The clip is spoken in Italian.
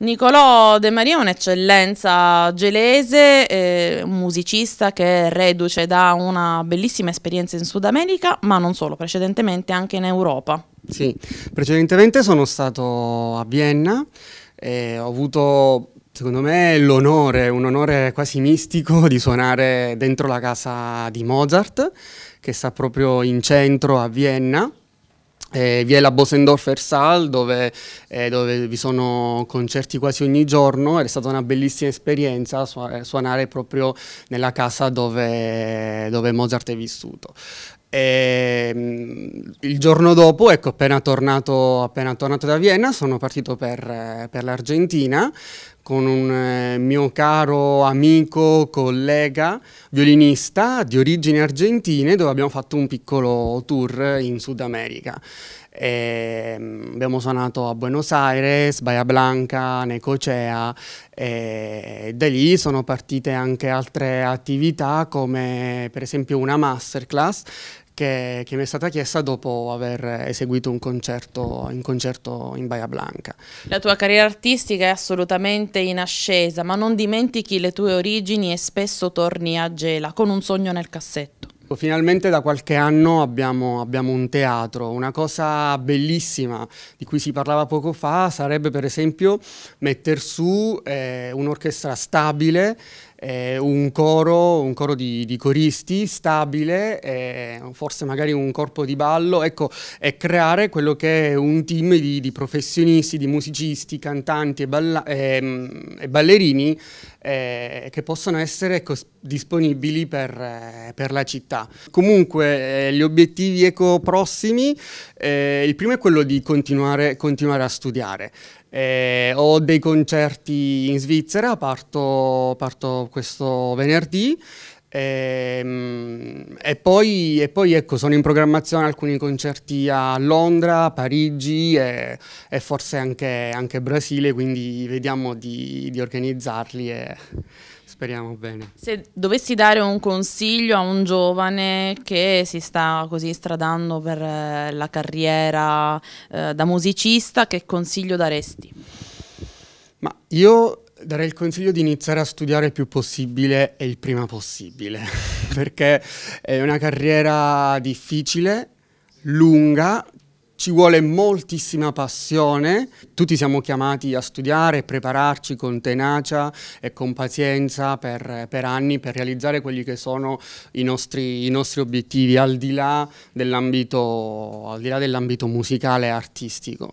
Nicolò De Maria è un'eccellenza gelese, eh, un musicista che reduce da una bellissima esperienza in Sud America, ma non solo, precedentemente anche in Europa. Sì, precedentemente sono stato a Vienna e ho avuto Secondo me l'onore, un onore quasi mistico di suonare dentro la casa di Mozart, che sta proprio in centro a Vienna, eh, vi è la Bosendorfer Saal dove, eh, dove, vi sono concerti quasi ogni giorno, è stata una bellissima esperienza su eh, suonare proprio nella casa dove, dove Mozart è vissuto. E eh, il giorno dopo, ecco, appena tornato, appena tornato da Vienna, sono partito per, eh, per l'Argentina con un eh, mio caro amico, collega, violinista di origini argentine, dove abbiamo fatto un piccolo tour in Sud America. E ehm, abbiamo suonato a Buenos Aires, Bahia Blanca, Necocea e eh, da lì sono partite anche altre attività come per esempio una masterclass che, che, mi è stata chiesta dopo aver eseguito un concerto, un concerto in Baia Blanca. La tua carriera artistica è assolutamente in ascesa, ma non dimentichi le tue origini e spesso torni a Gela con un sogno nel cassetto. Finalmente da qualche anno abbiamo, abbiamo, un teatro, una cosa bellissima di cui si parlava poco fa sarebbe per esempio mettere su eh, un'orchestra stabile eh, un coro, un coro di, di coristi stabile, eh, forse magari un corpo di ballo, ecco, e creare quello che è un team di, di professionisti, di musicisti, cantanti e, balla, ehm, e ballerini eh, che possono essere ecco, disponibili per, eh, per, la città. Comunque eh, gli obiettivi eco prossimi, eh, il primo è quello di continuare, continuare a studiare. Eh, ho dei concerti in Svizzera, parto, parto questo venerdì. Ehm, e, poi, e poi ecco, sono in programmazione alcuni concerti a Londra, Parigi e, e forse anche, anche, Brasile, quindi vediamo di, di organizzarli. E... Speriamo bene. Se dovessi dare un consiglio a un giovane che si sta così stradando per eh, la carriera eh, da musicista, che consiglio daresti? Ma io darei il consiglio di iniziare a studiare il più possibile e il prima possibile, perché è una carriera difficile, lunga, ci vuole moltissima passione, tutti siamo chiamati a studiare e prepararci con tenacia e con pazienza per, per anni per realizzare quelli che sono i nostri, i nostri obiettivi al di là dell'ambito dell musicale e artistico.